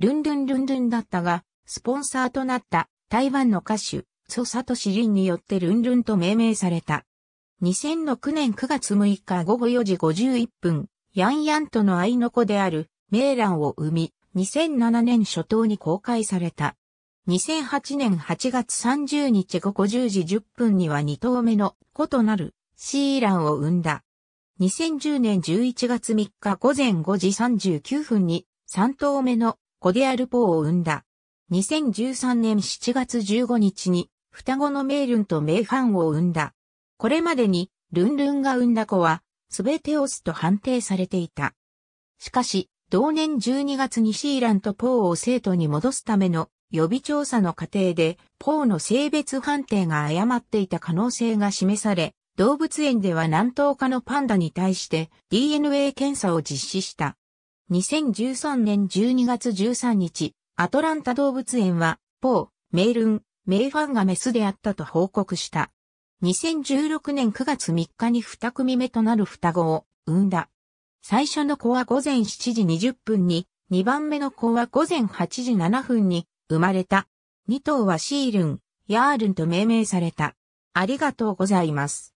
ルンルンルンルンだったが、スポンサーとなった台湾の歌手、ソサトシリンによってルンルンと命名された。2006年9月6日午後4時51分、ヤンヤンとの愛の子である、メーランを生み、2007年初頭に公開された。2008年8月30日午後10時10分には2頭目の子となるシーランを生んだ。2010年11月3日午前5時39分に3頭目のコディアルポーを生んだ。2013年7月15日に双子のメイルンとメイファンを生んだ。これまでにルンルンが生んだ子はべてオスと判定されていた。しかし、同年12月にシーランとポーを生徒に戻すための予備調査の過程で、ポーの性別判定が誤っていた可能性が示され、動物園では南東化のパンダに対して DNA 検査を実施した。2013年12月13日、アトランタ動物園は、ポー、メイルン、メイファンがメスであったと報告した。2016年9月3日に2組目となる双子を産んだ。最初の子は午前7時20分に、2番目の子は午前8時7分に生まれた。2頭はシールン、ヤールンと命名された。ありがとうございます。